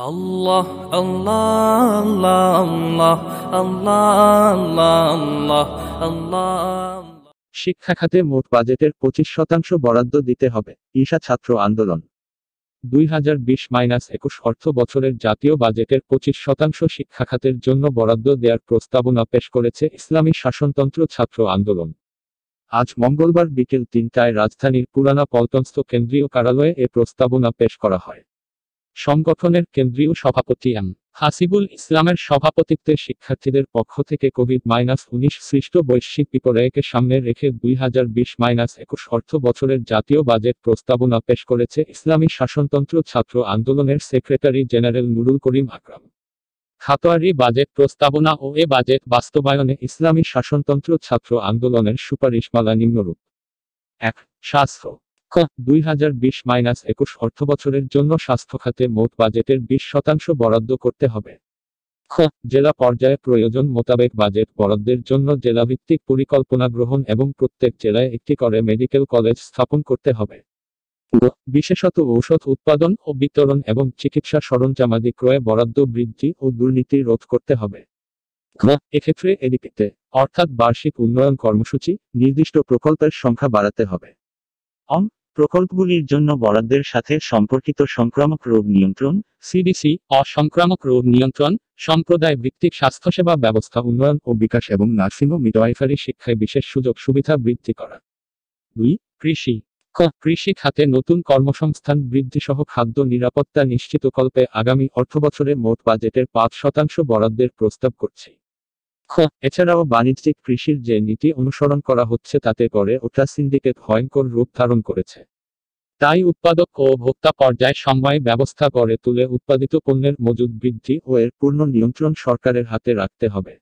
Allah, Allah, Allah, Allah, Allah, Allah, Allah. শিক্ষা খাতে মোট বাজেটের পঁচিশ শতাংশ বরাদ্দ দিতে হবে ঈশা ছাত্র আন্দোলন দুই হাজার বিশ মাইনাস একুশ অর্থ বছরের জাতীয় বাজেটের পঁচিশ শতাংশ শিক্ষা খাতের জন্য বরাদ্দ দেওয়ার প্রস্তাবনা পেশ করেছে ইসলামী শাসনতন্ত্র ছাত্র আন্দোলন আজ মঙ্গলবার বিকেল তিনটায় রাজধানীর পুরানা পল্টনস্থ কেন্দ্রীয় কার্যালয়ে এ প্রস্তাবনা পেশ করা হয় সংগঠনের কেন্দ্রীয় সভাপতি এম হাসিবুল ইসলামের সভাপতিত্বে শিক্ষার্থীদের পক্ষ থেকে কোভিড মাইনাস উনিশ সৃষ্ট বৈশ্বিক বিপর্যয়কে সামনে রেখে দুই হাজার বিশ মাইনাস একুশ অর্থ বছরের জাতীয় বাজেট প্রস্তাবনা পেশ করেছে ইসলামী শাসনতন্ত্র ছাত্র আন্দোলনের সেক্রেটারি জেনারেল নুরুল করিম আকরাম খাতোয়ারি বাজেট প্রস্তাবনা ও এ বাজেট বাস্তবায়নে ইসলামী শাসনতন্ত্র ছাত্র আন্দোলনের সুপারিশমালা নিম্নরূপ এক স্বাস্থ্য খ দুই হাজার বিশ মাইনাস একুশ অর্থবছরের জন্য স্বাস্থ্যখাতে মোট বাজেটের বিশ শতাংশ বরাদ্দ করতে হবে খ জেলা পর্যায়ে প্রয়োজন মোতাবেক বাজেট বরাদ্দের জন্য জেলাভিত্তিক পরিকল্পনা গ্রহণ এবং প্রত্যেক জেলায় একটি করে মেডিকেল কলেজ স্থাপন করতে হবে বিশেষত ঔষধ উৎপাদন ও বিতরণ এবং চিকিৎসা সরঞ্জামাদি ক্রয়ে বরাদ্দ বৃদ্ধি ও দুর্নীতি রোধ করতে হবে এক্ষেত্রে এডিপিতে অর্থাৎ বার্ষিক উন্নয়ন কর্মসূচি নির্দিষ্ট প্রকল্পের সংখ্যা বাড়াতে হবে অং প্রকল্পগুলির জন্য বরাদ্দের সাথে সম্পর্কিত সংক্রামক রোগ নিয়ন্ত্রণ সিডিসি অসংক্রামক রোগ নিয়ন্ত্রণ সম্প্রদায় ভিত্তিক স্বাস্থ্যসেবা ব্যবস্থা উন্নয়ন ও বিকাশ এবং নার্সিং ও মিডওয়াইফারি শিক্ষায় বিশেষ সুযোগ সুবিধা বৃদ্ধি করা দুই কৃষি কৃষি খাতে নতুন কর্মসংস্থান বৃদ্ধি সহ খাদ্য নিরাপত্তা নিশ্চিতকল্পে আগামী অর্থবছরে মোট বাজেটের পাঁচ শতাংশ বরাদ্দের প্রস্তাব করছে হ্যাঁ, এছাড়াও বাণিজ্যিক কৃষির যে নীতি অনুসরণ করা হচ্ছে তাতে করে ওটা সিন্ডিকেট ভয়ঙ্কর রূপ ধারণ করেছে তাই উৎপাদক ও ভোক্তা পর্যায়ে সময় ব্যবস্থা করে তুলে উৎপাদিত পণ্যের মজুদ বৃদ্ধি ও এর পূর্ণ নিয়ন্ত্রণ সরকারের হাতে রাখতে হবে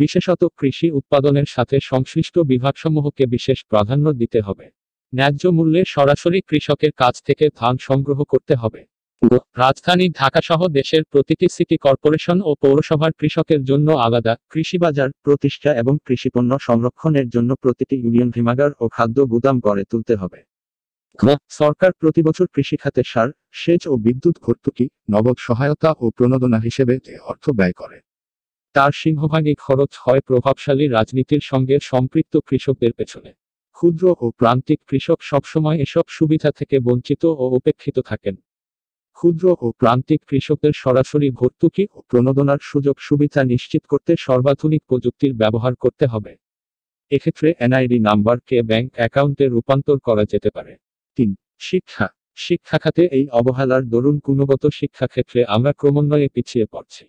বিশেষত কৃষি উৎপাদনের সাথে সংশ্লিষ্ট বিভাগসমূহকে বিশেষ প্রাধান্য দিতে হবে ন্যায্য মূল্যে সরাসরি কৃষকের কাছ থেকে ধান সংগ্রহ করতে হবে রাজধানী ঢাকাসহ দেশের প্রতিটি সিটি কর্পোরেশন ও পৌরসভার কৃষকের জন্য আলাদা কৃষি বাজার প্রতিষ্ঠা এবং কৃষিপণ্য সংরক্ষণের জন্য প্রতিটি ইউনিয়ন হিমাগার ও খাদ্য গুদাম গড়ে তুলতে হবে হ্যাঁ। সরকার প্রতিবছর কৃষিখাতে সার সেচ ও বিদ্যুৎ ভর্তুকি নগদ সহায়তা ও প্রণোদনা হিসেবে অর্থ ব্যয় করে তার সিংহভাগই খরচ হয় প্রভাবশালী রাজনীতির সঙ্গে সম্পৃক্ত কৃষকদের পেছনে ক্ষুদ্র ও প্রান্তিক কৃষক সবসময় এসব সুবিধা থেকে বঞ্চিত ও উপেক্ষিত থাকেন ক্ষুদ্র ও প্রান্তিক কৃষকদের সরাসরি ভর্তুকি ও প্রণোদনার সুযোগ সুবিধা নিশ্চিত করতে সর্বাধুনিক প্রযুক্তির ব্যবহার করতে হবে এক্ষেত্রে এনআইডি নাম্বারকে ব্যাংক অ্যাকাউন্টে রূপান্তর করা যেতে পারে তিন শিক্ষা শিক্ষা খাতে এই অবহেলার দরুন গুণগত শিক্ষা ক্ষেত্রে আমরা ক্রমান্বয়ে পিছিয়ে পড়ছি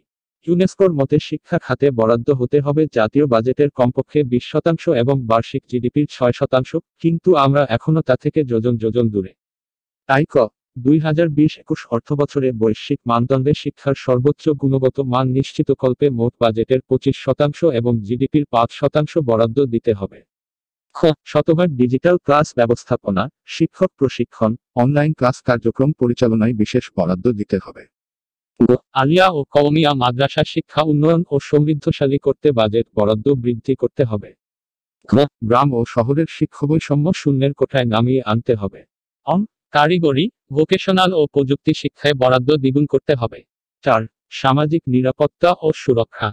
ইউনেস্কোর মতে শিক্ষা খাতে বরাদ্দ হতে হবে জাতীয় বাজেটের কমপক্ষে বিশ শতাংশ এবং বার্ষিক জিডিপির ছয় শতাংশ কিন্তু আমরা এখনও তা থেকে যোজন যোজন দূরে তাই ক দুই হাজার বিশ একুশ অর্থবছরে বৈশ্বিক মানদণ্ডে শিক্ষার সর্বোচ্চ গুণগত মান নিশ্চিত কল্পে মোট বাজেটের পঁচিশ শতাংশ এবং জিডিপির পাঁচ শতাংশ বরাদ্দ দিতে হবে শতভাগ ডিজিটাল ক্লাস ব্যবস্থাপনা শিক্ষক প্রশিক্ষণ অনলাইন ক্লাস কার্যক্রম পরিচালনায় বিশেষ বরাদ্দ দিতে হবে আলিয়া ও কওমিয়া মাদ্রাসা শিক্ষা উন্নয়ন ও সমৃদ্ধশালী করতে বাজেট বরাদ্দ বৃদ্ধি করতে হবে গ্রাম ও শহরের শিক্ষা বৈষম্য শূন্যের কোঠায় নামিয়ে আনতে হবে অন কারিগরি ভোকেশনাল ও প্রযুক্তি শিক্ষায় বরাদ্দ দ্বিগুণ করতে হবে চার সামাজিক নিরাপত্তা ও সুরক্ষা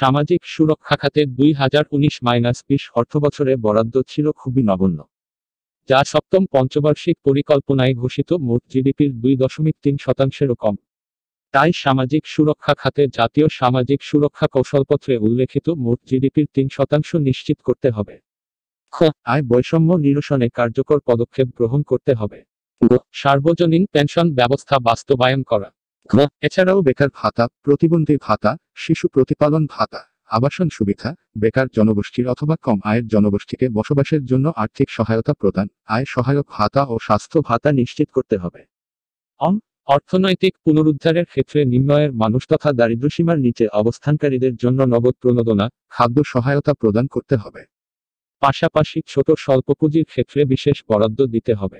সামাজিক সুরক্ষা খাতে দুই হাজার উনিশ মাইনাস বিশ অর্থবছরে বরাদ্দ ছিল খুবই নগণ্য যা সপ্তম পঞ্চবার্ষিক পরিকল্পনায় ঘোষিত মোট জিডিপির দুই দশমিক তিন শতাংশেরও কম তাই সামাজিক সুরক্ষা খাতে জাতীয় সামাজিক সুরক্ষা কৌশলপত্রে উল্লেখিত মোট জিডিপির তিন শতাংশ নিশ্চিত করতে হবে আয় বৈষম্য নিরসনে কার্যকর পদক্ষেপ গ্রহণ করতে হবে সার্বজনীন পেনশন ব্যবস্থা বাস্তবায়ন করা হ্যাঁ। এছাড়াও বেকার ভাতা প্রতিবন্ধী ভাতা শিশু প্রতিপালন ভাতা আবাসন সুবিধা বেকার জনগোষ্ঠীর অথবা কম আয়ের জনগোষ্ঠীকে বসবাসের জন্য আর্থিক সহায়তা প্রদান আয় সহায়ক ভাতা ও স্বাস্থ্য ভাতা নিশ্চিত করতে হবে অর্থনৈতিক পুনরুদ্ধারের ক্ষেত্রে নিম্নয়ের মানুষ তথা দারিদ্র্যসীমার নিচে অবস্থানকারীদের জন্য নগদ প্রণোদনা খাদ্য সহায়তা প্রদান করতে হবে পাশাপাশি ছোট স্বল্প পুঁজির ক্ষেত্রে বিশেষ বরাদ্দ দিতে হবে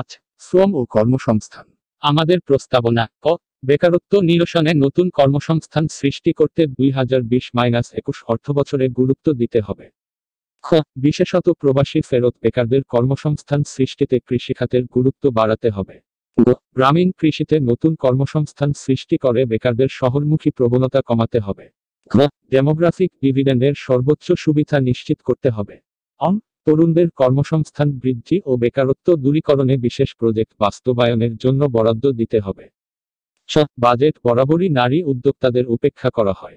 আচ্ছা শ্রম ও কর্মসংস্থান আমাদের প্রস্তাবনা ক বেকারত্ব নিরসনে নতুন কর্মসংস্থান সৃষ্টি করতে দুই হাজার বিশ মাইনাস একুশ অর্থবছরে গুরুত্ব দিতে হবে খ বিশেষত প্রবাসী ফেরত বেকারদের কর্মসংস্থান সৃষ্টিতে কৃষিখাতের গুরুত্ব বাড়াতে হবে গ্রামীণ কৃষিতে নতুন কর্মসংস্থান সৃষ্টি করে বেকারদের শহরমুখী প্রবণতা কমাতে হবে ডেমোগ্রাফিক ডিভিডেন্ডের সর্বোচ্চ সুবিধা নিশ্চিত করতে হবে অন তরুণদের কর্মসংস্থান বৃদ্ধি ও বেকারত্ব দূরীকরণে বিশেষ প্রজেক্ট বাস্তবায়নের জন্য বরাদ্দ দিতে হবে বাজেট বরাবরই নারী উদ্যোক্তাদের উপেক্ষা করা হয়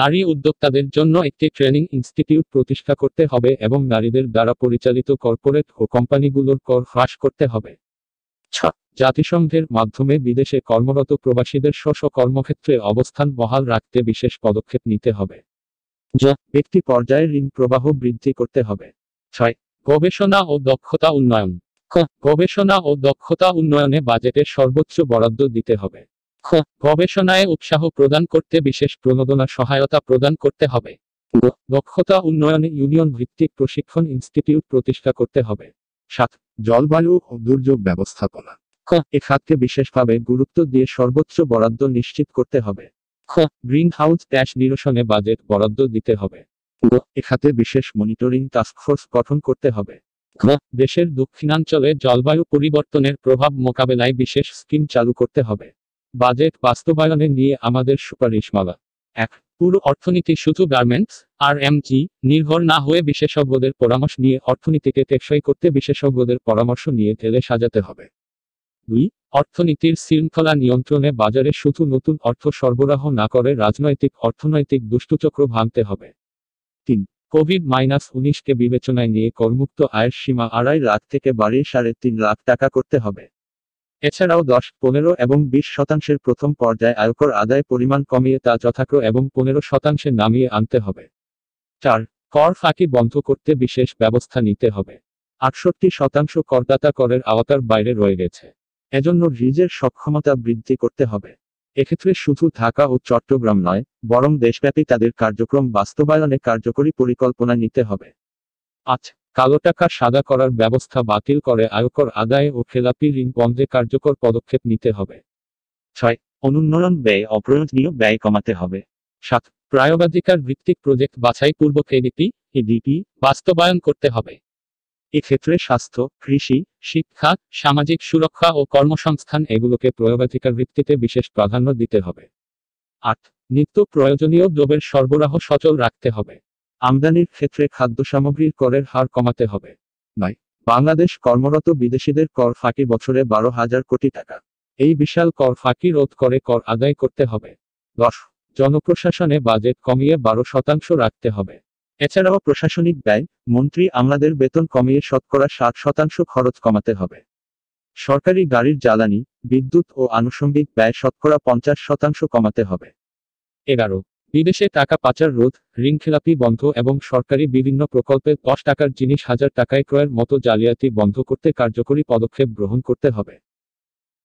নারী উদ্যোক্তাদের জন্য একটি ট্রেনিং ইনস্টিটিউট প্রতিষ্ঠা করতে হবে এবং নারীদের দ্বারা পরিচালিত কর্পোরেট ও কোম্পানিগুলোর কর হ্রাস করতে হবে জাতিসংঘের মাধ্যমে বিদেশে কর্মরত প্রবাসীদের স্ব কর্মক্ষেত্রে অবস্থান বহাল রাখতে বিশেষ পদক্ষেপ নিতে হবে যা ব্যক্তি পর্যায়ে ঋণ প্রবাহ বৃদ্ধি করতে হবে ছয় গবেষণা ও দক্ষতা উন্নয়ন গবেষণা ও দক্ষতা উন্নয়নে বাজেটের সর্বোচ্চ বরাদ্দ দিতে হবে গবেষণায় উৎসাহ প্রদান করতে বিশেষ প্রণোদনা সহায়তা প্রদান করতে হবে দক্ষতা উন্নয়নে ইউনিয়ন ভিত্তিক প্রশিক্ষণ ইনস্টিটিউট প্রতিষ্ঠা করতে হবে সাত জলবায়ু ও দুর্যোগ ব্যবস্থাপনা এ খাতকে বিশেষভাবে গুরুত্ব দিয়ে সর্বোচ্চ বরাদ্দ নিশ্চিত করতে হবে গ্রিন হাউস ড্যাশ নিরসনে বাজেট বরাদ্দ দিতে হবে এখাতে বিশেষ মনিটরিং টাস্কফোর্স গঠন করতে হবে দেশের দক্ষিণাঞ্চলে জলবায়ু পরিবর্তনের প্রভাব মোকাবেলায় বিশেষ স্কিম চালু করতে হবে বাজেট বাস্তবায়নে নিয়ে আমাদের সুপারিশমালা এক পুরো অর্থনীতি শুধু গার্মেন্টস আর এমজি নির্ভর না হয়ে বিশেষজ্ঞদের পরামর্শ নিয়ে অর্থনীতিকে টেকসই করতে বিশেষজ্ঞদের পরামর্শ নিয়ে ঢেলে সাজাতে হবে দুই অর্থনীতির শৃঙ্খলা নিয়ন্ত্রণে বাজারে শুধু নতুন অর্থ সরবরাহ না করে রাজনৈতিক অর্থনৈতিক দুষ্টচক্র ভাঙতে হবে তিন কোভিড মাইনাস উনিশকে বিবেচনায় নিয়ে করমুক্ত আয়ের সীমা আড়াই লাখ থেকে বাড়িয়ে সাড়ে তিন লাখ টাকা করতে হবে এছাড়াও দশ পনেরো এবং বিশ শতাংশের প্রথম পর্যায়ে আয়কর আদায় পরিমাণ কমিয়ে তা যথাক্র এবং পনেরো শতাংশে নামিয়ে আনতে হবে চার কর ফাঁকি বন্ধ করতে বিশেষ ব্যবস্থা নিতে হবে আটষট্টি শতাংশ করদাতা করের আওতার বাইরে রয়ে গেছে এজন্য রিজের সক্ষমতা বৃদ্ধি করতে হবে এক্ষেত্রে শুধু ঢাকা ও চট্টগ্রাম নয় বরং দেশব্যাপী তাদের কার্যক্রম বাস্তবায়নে কার্যকরী পরিকল্পনা নিতে হবে আজ আচ্ছা, কালো টাকা সাদা করার ব্যবস্থা বাতিল করে আয়কর আদায় ও খেলাপি ঋণ বন্ধে কার্যকর পদক্ষেপ নিতে হবে ছয় অনুন্নয়ন ব্যয় অপ্রয়োজনীয় ব্যয় কমাতে হবে সাত প্রায়োগাধিকার ভিত্তিক প্রজেক্ট বাছাই পূর্বক এডিপি বাস্তবায়ন করতে হবে এক্ষেত্রে স্বাস্থ্য কৃষি শিক্ষা সামাজিক সুরক্ষা ও কর্মসংস্থান এগুলোকে প্রয়োগাধিকার ভিত্তিতে বিশেষ প্রাধান্য দিতে হবে আট নিত্য প্রয়োজনীয় দ্রব্যের সরবরাহ সচল রাখতে হবে আমদানির ক্ষেত্রে খাদ্য সামগ্রীর করের হার কমাতে হবে নয় বাংলাদেশ কর্মরত বিদেশিদের কর ফাঁকি বছরে বারো হাজার কোটি টাকা এই বিশাল কর ফাঁকি রোধ করে কর আদায় করতে হবে দশ জনপ্রশাসনে বাজেট কমিয়ে বারো শতাংশ রাখতে হবে এছাড়াও প্রশাসনিক ব্যয় মন্ত্রী আমলাদের বেতন কমিয়ে শতকরা ষাট শতাংশ খরচ কমাতে হবে সরকারি গাড়ির জ্বালানি বিদ্যুৎ ও আনুষঙ্গিক ব্যয় শতকরা পঞ্চাশ শতাংশ কমাতে হবে এগারো বিদেশে টাকা পাচার রোধ ঋণ খেলাপি বন্ধ এবং সরকারি বিভিন্ন প্রকল্পে দশ টাকার জিনিস হাজার টাকায় ক্রয়ের মতো জালিয়াতি বন্ধ করতে কার্যকরী পদক্ষেপ গ্রহণ করতে হবে